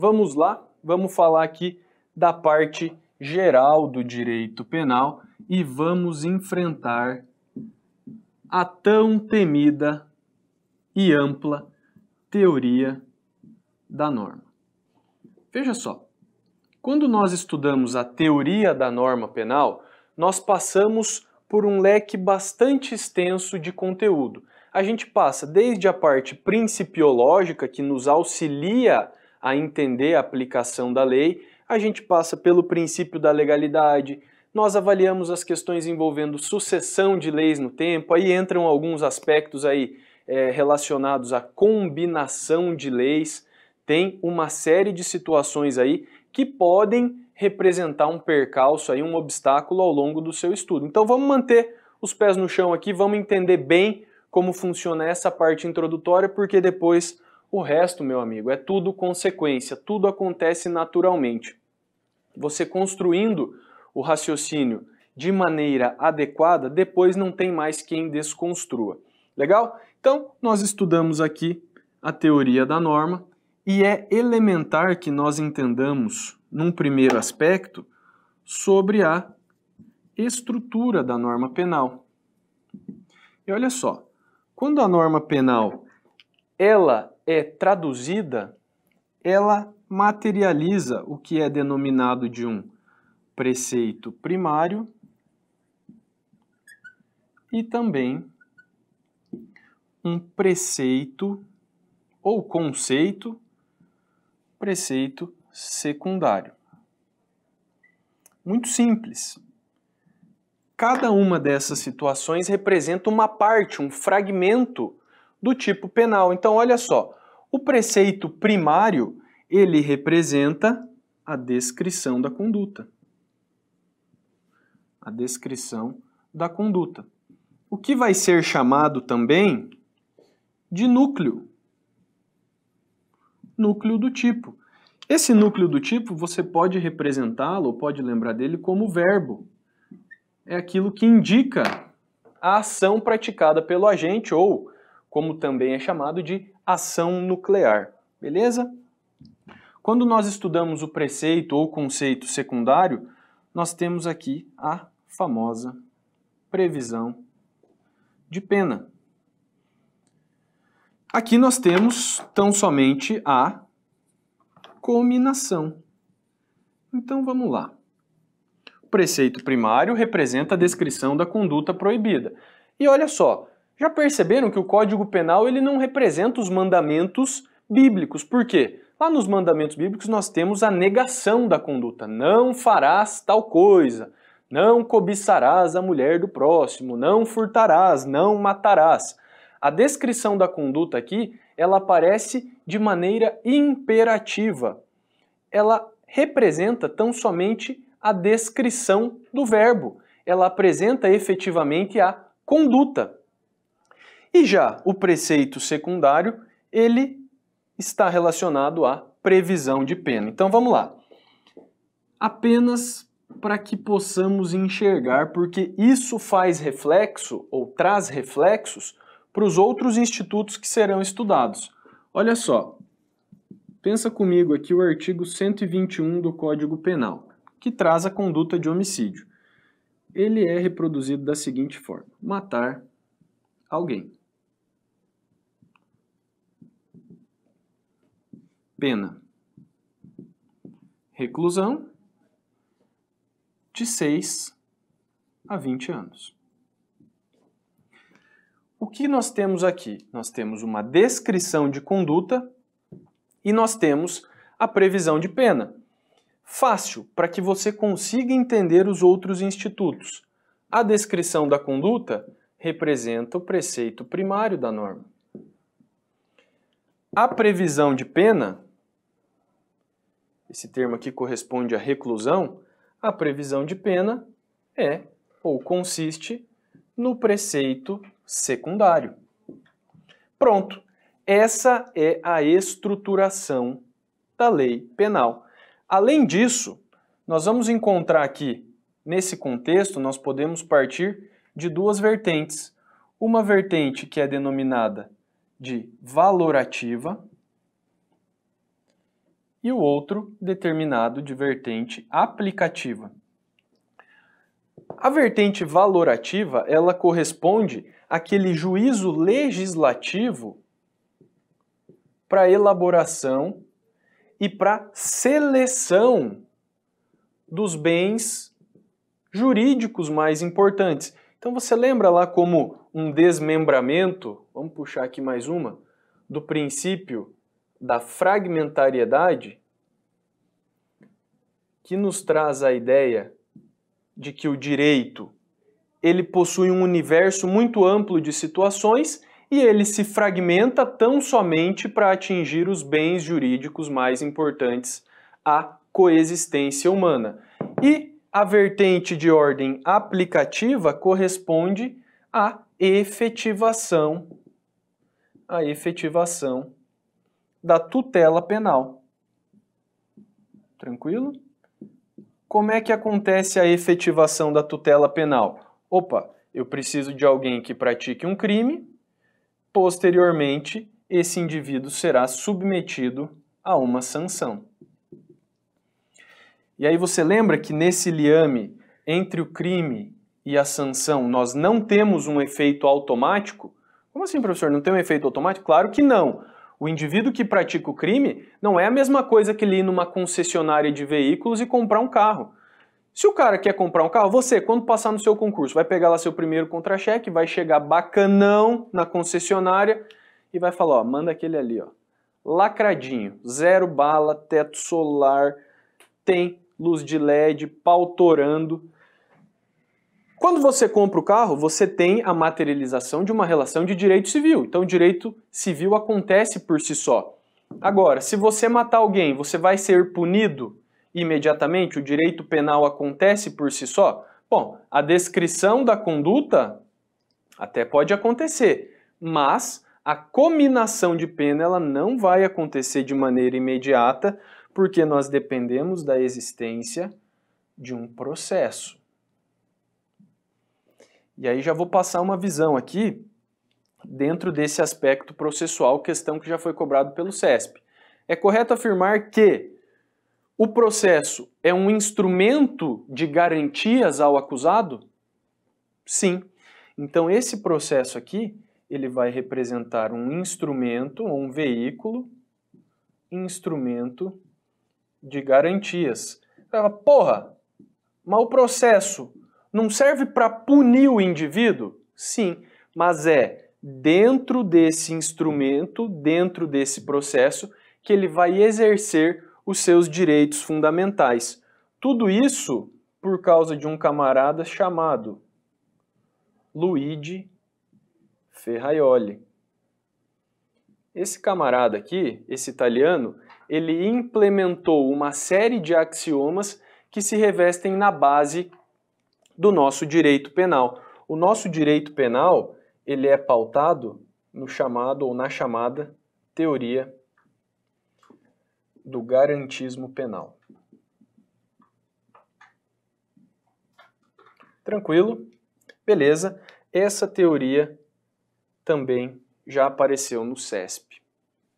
Vamos lá, vamos falar aqui da parte geral do direito penal e vamos enfrentar a tão temida e ampla teoria da norma. Veja só, quando nós estudamos a teoria da norma penal, nós passamos por um leque bastante extenso de conteúdo. A gente passa desde a parte principiológica, que nos auxilia a entender a aplicação da lei, a gente passa pelo princípio da legalidade, nós avaliamos as questões envolvendo sucessão de leis no tempo, aí entram alguns aspectos aí é, relacionados à combinação de leis, tem uma série de situações aí que podem representar um percalço aí, um obstáculo ao longo do seu estudo. Então vamos manter os pés no chão aqui, vamos entender bem como funciona essa parte introdutória, porque depois o resto, meu amigo, é tudo consequência, tudo acontece naturalmente. Você construindo o raciocínio de maneira adequada, depois não tem mais quem desconstrua. Legal? Então, nós estudamos aqui a teoria da norma e é elementar que nós entendamos, num primeiro aspecto, sobre a estrutura da norma penal. E olha só, quando a norma penal ela é traduzida, ela materializa o que é denominado de um preceito primário e também um preceito ou conceito, preceito secundário. Muito simples. Cada uma dessas situações representa uma parte, um fragmento do tipo penal. Então, olha só, o preceito primário, ele representa a descrição da conduta. A descrição da conduta. O que vai ser chamado também de núcleo. Núcleo do tipo. Esse núcleo do tipo, você pode representá-lo, ou pode lembrar dele como verbo. É aquilo que indica a ação praticada pelo agente ou como também é chamado de ação nuclear. Beleza? Quando nós estudamos o preceito ou conceito secundário, nós temos aqui a famosa previsão de pena. Aqui nós temos tão somente a cominação. Então vamos lá. O preceito primário representa a descrição da conduta proibida. E olha só, já perceberam que o Código Penal ele não representa os mandamentos bíblicos. Por quê? Lá nos mandamentos bíblicos nós temos a negação da conduta. Não farás tal coisa. Não cobiçarás a mulher do próximo. Não furtarás. Não matarás. A descrição da conduta aqui, ela aparece de maneira imperativa. Ela representa tão somente a descrição do verbo. Ela apresenta efetivamente a conduta. E já o preceito secundário, ele está relacionado à previsão de pena. Então vamos lá. Apenas para que possamos enxergar, porque isso faz reflexo ou traz reflexos para os outros institutos que serão estudados. Olha só, pensa comigo aqui o artigo 121 do Código Penal, que traz a conduta de homicídio. Ele é reproduzido da seguinte forma: matar alguém. pena. Reclusão de 6 a 20 anos. O que nós temos aqui? Nós temos uma descrição de conduta e nós temos a previsão de pena. Fácil, para que você consiga entender os outros institutos. A descrição da conduta representa o preceito primário da norma. A previsão de pena esse termo aqui corresponde à reclusão, a previsão de pena é ou consiste no preceito secundário. Pronto, essa é a estruturação da lei penal. Além disso, nós vamos encontrar aqui, nesse contexto, nós podemos partir de duas vertentes. Uma vertente que é denominada de valorativa, e o outro determinado de vertente aplicativa. A vertente valorativa, ela corresponde àquele juízo legislativo para elaboração e para seleção dos bens jurídicos mais importantes. Então você lembra lá como um desmembramento, vamos puxar aqui mais uma, do princípio da fragmentariedade que nos traz a ideia de que o direito ele possui um universo muito amplo de situações e ele se fragmenta tão somente para atingir os bens jurídicos mais importantes à coexistência humana. E a vertente de ordem aplicativa corresponde à efetivação, à efetivação da tutela penal. Tranquilo? Como é que acontece a efetivação da tutela penal? Opa, eu preciso de alguém que pratique um crime, posteriormente, esse indivíduo será submetido a uma sanção. E aí você lembra que nesse liame entre o crime e a sanção nós não temos um efeito automático? Como assim, professor? Não tem um efeito automático? Claro que não. O indivíduo que pratica o crime não é a mesma coisa que ir numa concessionária de veículos e comprar um carro. Se o cara quer comprar um carro, você, quando passar no seu concurso, vai pegar lá seu primeiro contra-cheque, vai chegar bacanão na concessionária e vai falar, ó, manda aquele ali, ó. Lacradinho, zero bala, teto solar, tem luz de LED, pautorando. torando. Quando você compra o carro, você tem a materialização de uma relação de direito civil. Então, o direito civil acontece por si só. Agora, se você matar alguém, você vai ser punido imediatamente? O direito penal acontece por si só? Bom, a descrição da conduta até pode acontecer, mas a cominação de pena ela não vai acontecer de maneira imediata, porque nós dependemos da existência de um processo. E aí já vou passar uma visão aqui dentro desse aspecto processual, questão que já foi cobrado pelo CESP. É correto afirmar que o processo é um instrumento de garantias ao acusado? Sim. Então esse processo aqui, ele vai representar um instrumento, um veículo, instrumento de garantias. Porra, mas o processo não serve para punir o indivíduo? Sim, mas é dentro desse instrumento, dentro desse processo, que ele vai exercer os seus direitos fundamentais. Tudo isso por causa de um camarada chamado Luigi Ferraioli. Esse camarada aqui, esse italiano, ele implementou uma série de axiomas que se revestem na base do nosso direito penal. O nosso direito penal, ele é pautado no chamado ou na chamada teoria do garantismo penal. Tranquilo? Beleza. Essa teoria também já apareceu no CESP.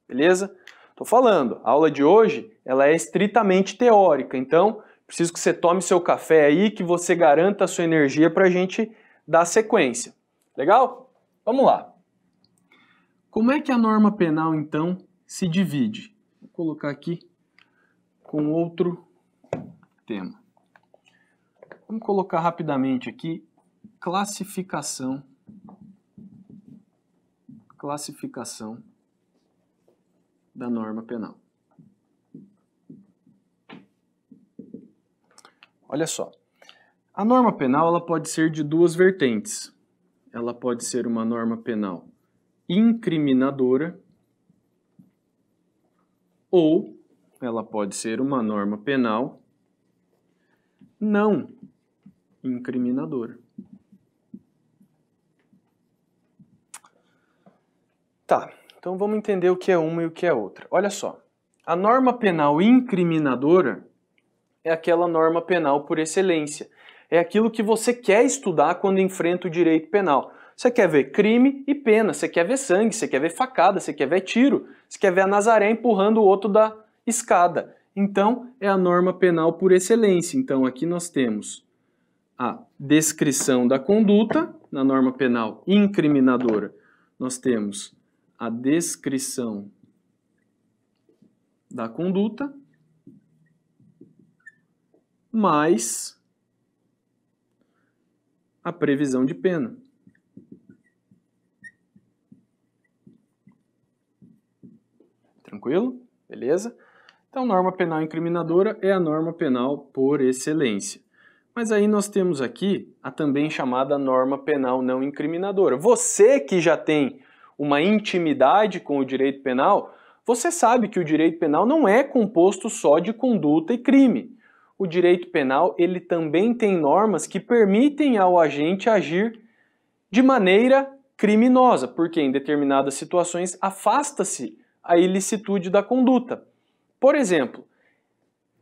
Beleza? Estou falando, a aula de hoje ela é estritamente teórica, então Preciso que você tome seu café aí, que você garanta a sua energia para a gente dar sequência. Legal? Vamos lá. Como é que a norma penal, então, se divide? Vou colocar aqui com outro tema. Vamos colocar rapidamente aqui classificação classificação da norma penal. Olha só. A norma penal ela pode ser de duas vertentes. Ela pode ser uma norma penal incriminadora ou ela pode ser uma norma penal não incriminadora. Tá, então vamos entender o que é uma e o que é outra. Olha só, a norma penal incriminadora é aquela norma penal por excelência. É aquilo que você quer estudar quando enfrenta o direito penal. Você quer ver crime e pena, você quer ver sangue, você quer ver facada, você quer ver tiro, você quer ver a Nazaré empurrando o outro da escada. Então, é a norma penal por excelência. Então, aqui nós temos a descrição da conduta, na norma penal incriminadora, nós temos a descrição da conduta, mais a previsão de pena. Tranquilo? Beleza? Então, norma penal incriminadora é a norma penal por excelência. Mas aí nós temos aqui a também chamada norma penal não incriminadora. Você que já tem uma intimidade com o direito penal, você sabe que o direito penal não é composto só de conduta e crime o direito penal ele também tem normas que permitem ao agente agir de maneira criminosa, porque em determinadas situações afasta-se a ilicitude da conduta. Por exemplo,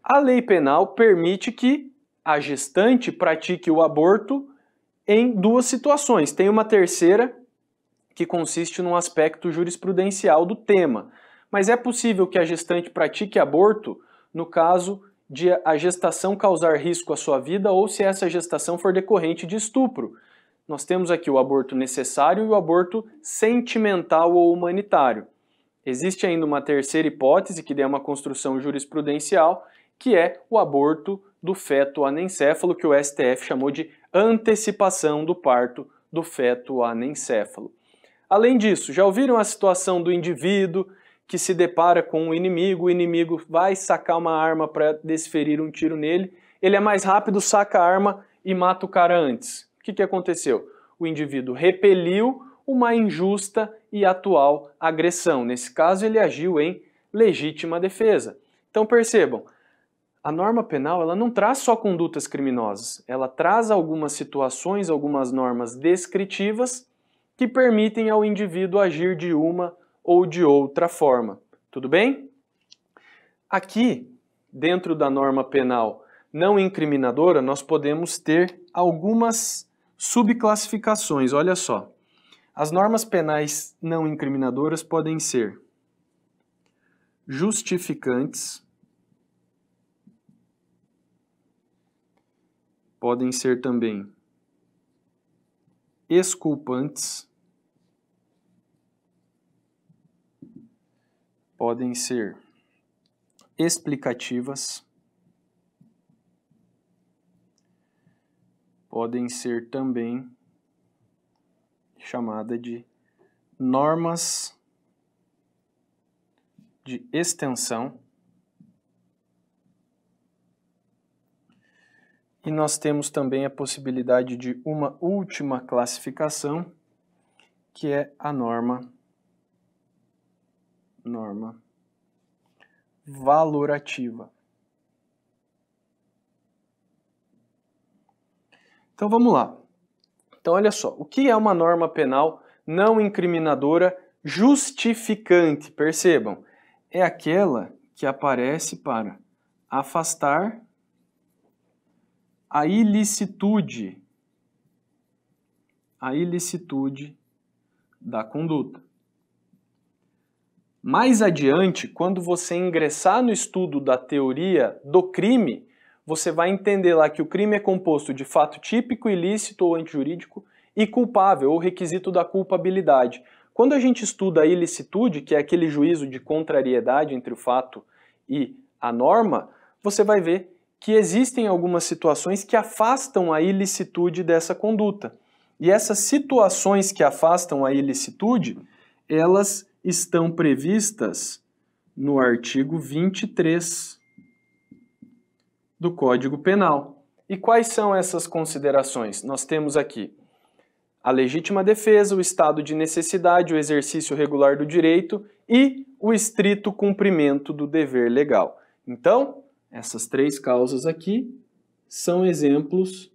a lei penal permite que a gestante pratique o aborto em duas situações. Tem uma terceira que consiste num aspecto jurisprudencial do tema, mas é possível que a gestante pratique aborto no caso de a gestação causar risco à sua vida ou se essa gestação for decorrente de estupro. Nós temos aqui o aborto necessário e o aborto sentimental ou humanitário. Existe ainda uma terceira hipótese, que é uma construção jurisprudencial, que é o aborto do feto anencéfalo, que o STF chamou de antecipação do parto do feto anencéfalo. Além disso, já ouviram a situação do indivíduo que se depara com um inimigo, o inimigo vai sacar uma arma para desferir um tiro nele, ele é mais rápido, saca a arma e mata o cara antes. O que, que aconteceu? O indivíduo repeliu uma injusta e atual agressão. Nesse caso, ele agiu em legítima defesa. Então percebam, a norma penal ela não traz só condutas criminosas, ela traz algumas situações, algumas normas descritivas que permitem ao indivíduo agir de uma ou de outra forma. Tudo bem? Aqui, dentro da norma penal não incriminadora, nós podemos ter algumas subclassificações. Olha só. As normas penais não incriminadoras podem ser justificantes, podem ser também exculpantes podem ser explicativas, podem ser também chamada de normas de extensão. E nós temos também a possibilidade de uma última classificação, que é a norma norma valorativa. Então vamos lá. Então olha só, o que é uma norma penal não incriminadora justificante? Percebam, é aquela que aparece para afastar a ilicitude a ilicitude da conduta. Mais adiante, quando você ingressar no estudo da teoria do crime, você vai entender lá que o crime é composto de fato típico, ilícito ou antijurídico e culpável, ou requisito da culpabilidade. Quando a gente estuda a ilicitude, que é aquele juízo de contrariedade entre o fato e a norma, você vai ver que existem algumas situações que afastam a ilicitude dessa conduta. E essas situações que afastam a ilicitude, elas estão previstas no artigo 23 do Código Penal. E quais são essas considerações? Nós temos aqui a legítima defesa, o estado de necessidade, o exercício regular do direito e o estrito cumprimento do dever legal. Então, essas três causas aqui são exemplos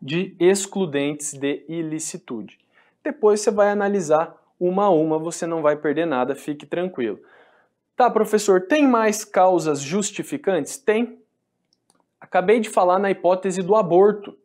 de excludentes de ilicitude. Depois você vai analisar uma a uma, você não vai perder nada, fique tranquilo. Tá, professor, tem mais causas justificantes? Tem. Acabei de falar na hipótese do aborto.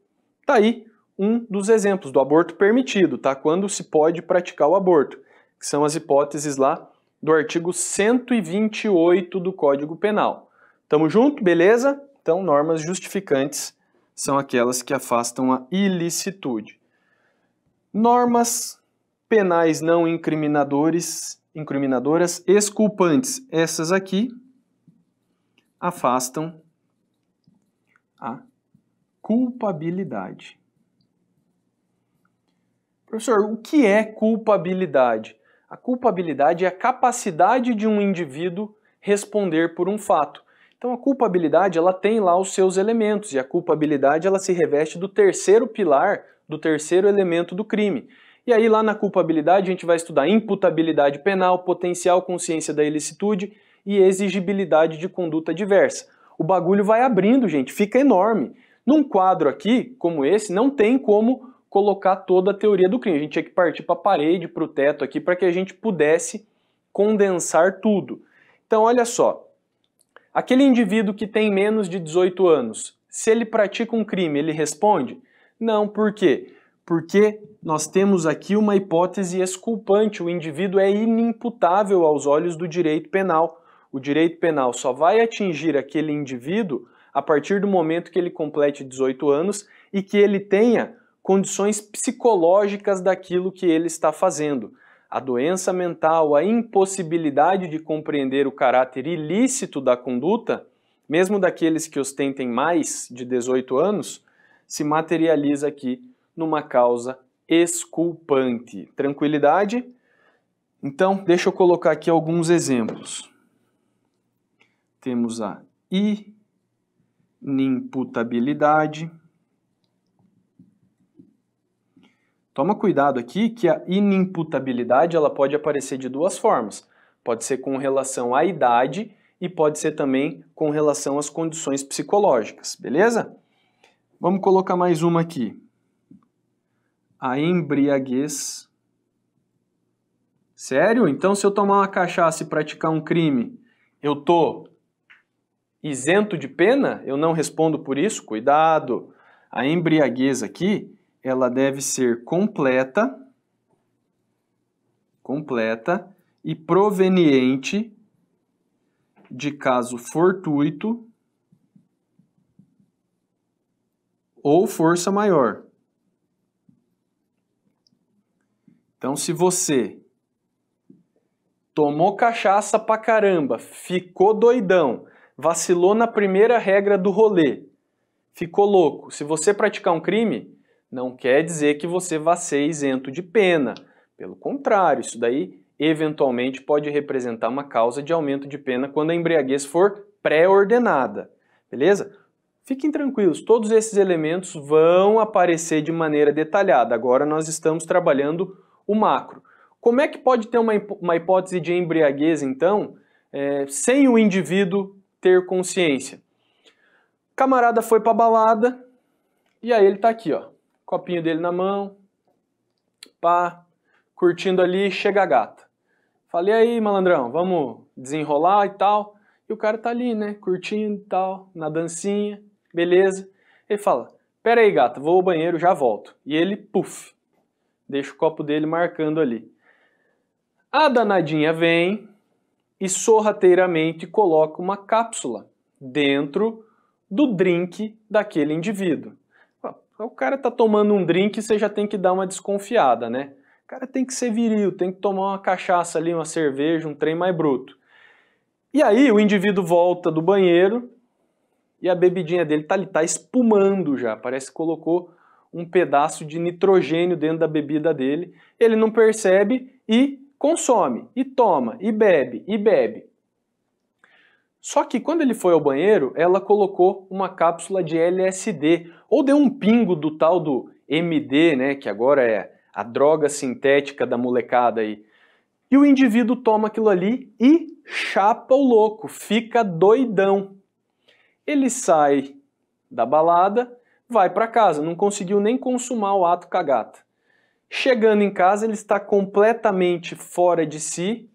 Tá aí um dos exemplos do aborto permitido, tá? Quando se pode praticar o aborto, que são as hipóteses lá do artigo 128 do Código Penal. Tamo junto, beleza? Então, normas justificantes são aquelas que afastam a ilicitude. Normas penais não incriminadores, incriminadoras, exculpantes. Essas aqui afastam a culpabilidade. Professor, o que é culpabilidade? A culpabilidade é a capacidade de um indivíduo responder por um fato. Então a culpabilidade ela tem lá os seus elementos e a culpabilidade ela se reveste do terceiro pilar, do terceiro elemento do crime, e aí, lá na culpabilidade, a gente vai estudar imputabilidade penal, potencial consciência da ilicitude e exigibilidade de conduta diversa. O bagulho vai abrindo, gente, fica enorme. Num quadro aqui, como esse, não tem como colocar toda a teoria do crime. A gente tinha que partir para a parede, para o teto aqui, para que a gente pudesse condensar tudo. Então, olha só. Aquele indivíduo que tem menos de 18 anos, se ele pratica um crime, ele responde? Não, por quê? porque nós temos aqui uma hipótese exculpante, o indivíduo é inimputável aos olhos do direito penal. O direito penal só vai atingir aquele indivíduo a partir do momento que ele complete 18 anos e que ele tenha condições psicológicas daquilo que ele está fazendo. A doença mental, a impossibilidade de compreender o caráter ilícito da conduta, mesmo daqueles que ostentem mais de 18 anos, se materializa aqui numa causa exculpante. Tranquilidade? Então, deixa eu colocar aqui alguns exemplos. Temos a inimputabilidade. Toma cuidado aqui que a inimputabilidade ela pode aparecer de duas formas. Pode ser com relação à idade e pode ser também com relação às condições psicológicas, beleza? Vamos colocar mais uma aqui a embriaguez. Sério? Então, se eu tomar uma cachaça e praticar um crime, eu tô isento de pena? Eu não respondo por isso? Cuidado! A embriaguez aqui, ela deve ser completa, completa e proveniente de caso fortuito ou força maior. Então, se você tomou cachaça pra caramba, ficou doidão, vacilou na primeira regra do rolê, ficou louco. Se você praticar um crime, não quer dizer que você vá ser isento de pena. Pelo contrário, isso daí eventualmente pode representar uma causa de aumento de pena quando a embriaguez for pré-ordenada. Beleza? Fiquem tranquilos, todos esses elementos vão aparecer de maneira detalhada. Agora nós estamos trabalhando o macro. Como é que pode ter uma, uma hipótese de embriaguez, então, é, sem o indivíduo ter consciência? Camarada foi a balada e aí ele tá aqui, ó. Copinho dele na mão, pá, curtindo ali, chega a gata. Falei aí, malandrão, vamos desenrolar e tal. E o cara tá ali, né, curtindo e tal, na dancinha, beleza. Ele fala, pera aí, gata, vou ao banheiro, já volto. E ele, puf, Deixa o copo dele marcando ali. A danadinha vem e sorrateiramente coloca uma cápsula dentro do drink daquele indivíduo. O cara tá tomando um drink, você já tem que dar uma desconfiada, né? O cara tem que ser viril, tem que tomar uma cachaça ali, uma cerveja, um trem mais bruto. E aí o indivíduo volta do banheiro e a bebidinha dele tá, tá espumando já, parece que colocou um pedaço de nitrogênio dentro da bebida dele, ele não percebe e consome, e toma, e bebe, e bebe. Só que quando ele foi ao banheiro, ela colocou uma cápsula de LSD, ou deu um pingo do tal do MD, né, que agora é a droga sintética da molecada aí. E o indivíduo toma aquilo ali e chapa o louco, fica doidão. Ele sai da balada, vai para casa, não conseguiu nem consumar o ato cagata. Chegando em casa, ele está completamente fora de si,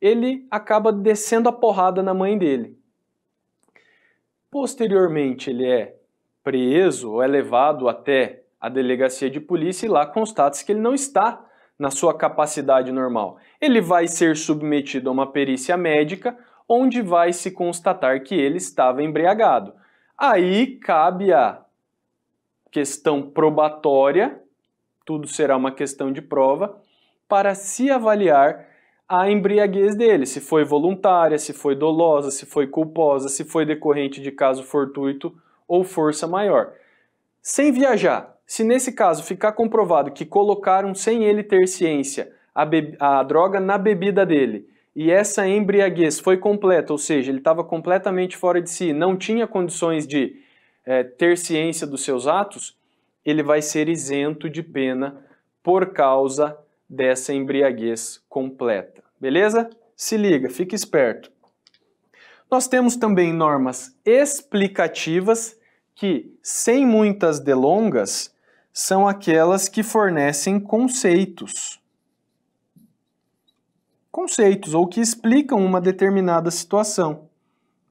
ele acaba descendo a porrada na mãe dele. Posteriormente, ele é preso ou é levado até a delegacia de polícia e lá constata-se que ele não está na sua capacidade normal. Ele vai ser submetido a uma perícia médica, onde vai se constatar que ele estava embriagado. Aí cabe a questão probatória, tudo será uma questão de prova, para se avaliar a embriaguez dele, se foi voluntária, se foi dolosa, se foi culposa, se foi decorrente de caso fortuito ou força maior. Sem viajar, se nesse caso ficar comprovado que colocaram sem ele ter ciência a, a droga na bebida dele e essa embriaguez foi completa, ou seja, ele estava completamente fora de si, não tinha condições de é, ter ciência dos seus atos, ele vai ser isento de pena por causa dessa embriaguez completa. Beleza? Se liga, fique esperto. Nós temos também normas explicativas que, sem muitas delongas, são aquelas que fornecem conceitos. Conceitos ou que explicam uma determinada situação,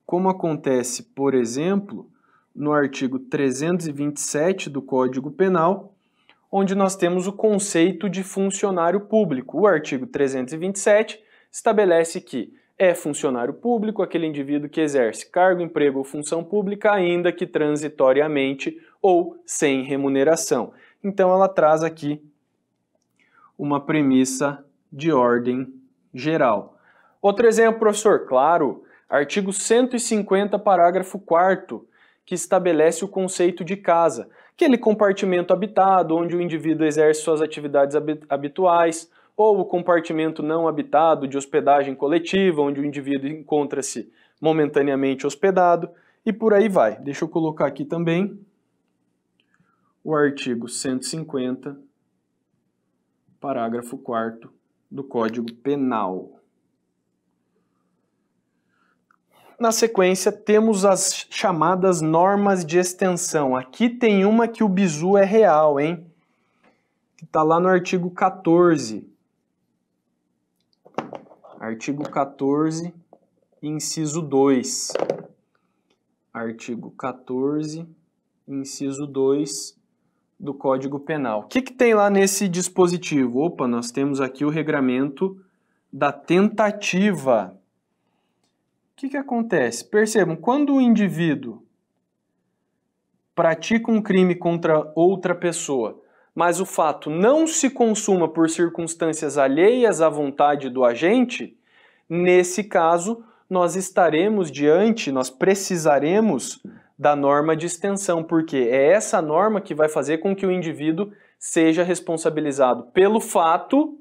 como acontece, por exemplo, no artigo 327 do Código Penal, onde nós temos o conceito de funcionário público. O artigo 327 estabelece que é funcionário público aquele indivíduo que exerce cargo, emprego ou função pública, ainda que transitoriamente ou sem remuneração. Então ela traz aqui uma premissa de ordem geral. Outro exemplo, professor, claro, artigo 150, parágrafo 4 que estabelece o conceito de casa, aquele compartimento habitado onde o indivíduo exerce suas atividades habituais, ou o compartimento não habitado de hospedagem coletiva, onde o indivíduo encontra-se momentaneamente hospedado, e por aí vai. Deixa eu colocar aqui também o artigo 150, parágrafo 4 do Código Penal. Na sequência, temos as chamadas normas de extensão. Aqui tem uma que o bizu é real, hein? Que está lá no artigo 14. Artigo 14, inciso 2. Artigo 14, inciso 2 do Código Penal. O que, que tem lá nesse dispositivo? Opa, nós temos aqui o regramento da tentativa que, que acontece? Percebam, quando o indivíduo pratica um crime contra outra pessoa, mas o fato não se consuma por circunstâncias alheias à vontade do agente, nesse caso, nós estaremos diante, nós precisaremos da norma de extensão, porque é essa norma que vai fazer com que o indivíduo seja responsabilizado pelo fato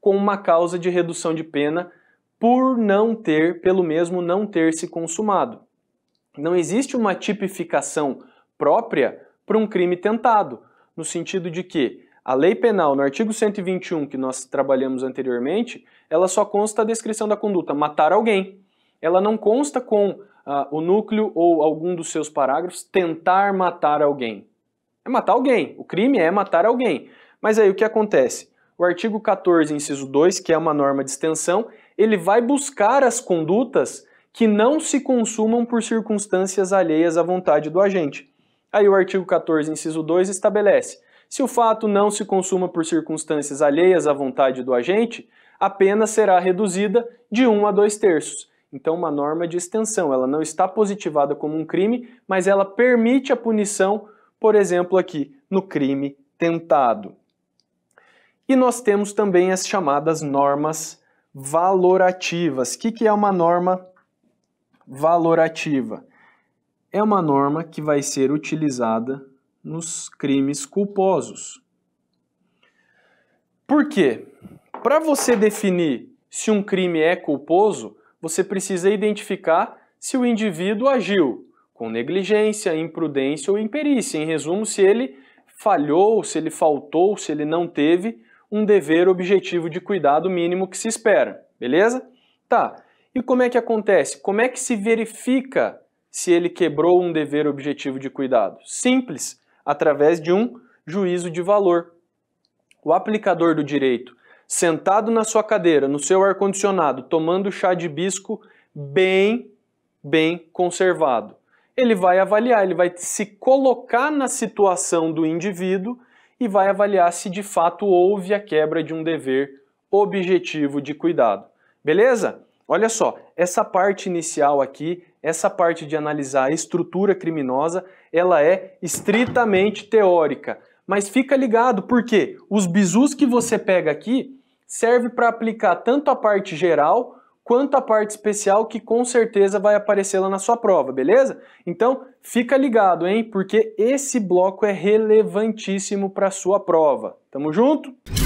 com uma causa de redução de pena por não ter, pelo mesmo não ter se consumado. Não existe uma tipificação própria para um crime tentado, no sentido de que a lei penal, no artigo 121 que nós trabalhamos anteriormente, ela só consta a descrição da conduta, matar alguém. Ela não consta com uh, o núcleo ou algum dos seus parágrafos, tentar matar alguém. É matar alguém, o crime é matar alguém. Mas aí o que acontece? O artigo 14, inciso 2, que é uma norma de extensão, ele vai buscar as condutas que não se consumam por circunstâncias alheias à vontade do agente. Aí o artigo 14, inciso 2, estabelece: se o fato não se consuma por circunstâncias alheias à vontade do agente, a pena será reduzida de 1 a 2 terços. Então, uma norma de extensão. Ela não está positivada como um crime, mas ela permite a punição, por exemplo, aqui no crime tentado. E nós temos também as chamadas normas valorativas. O que, que é uma norma valorativa? É uma norma que vai ser utilizada nos crimes culposos. Por quê? Para você definir se um crime é culposo, você precisa identificar se o indivíduo agiu com negligência, imprudência ou imperícia. Em resumo, se ele falhou, se ele faltou, se ele não teve um dever objetivo de cuidado mínimo que se espera, beleza? Tá. E como é que acontece? Como é que se verifica se ele quebrou um dever objetivo de cuidado? Simples, através de um juízo de valor. O aplicador do direito, sentado na sua cadeira, no seu ar-condicionado, tomando chá de bisco bem, bem conservado, ele vai avaliar, ele vai se colocar na situação do indivíduo e vai avaliar se de fato houve a quebra de um dever objetivo de cuidado. Beleza? Olha só, essa parte inicial aqui, essa parte de analisar a estrutura criminosa, ela é estritamente teórica. Mas fica ligado, porque os bizus que você pega aqui serve para aplicar tanto a parte geral quanto a parte especial que com certeza vai aparecer lá na sua prova, beleza? Então, fica ligado, hein? Porque esse bloco é relevantíssimo para a sua prova. Tamo junto?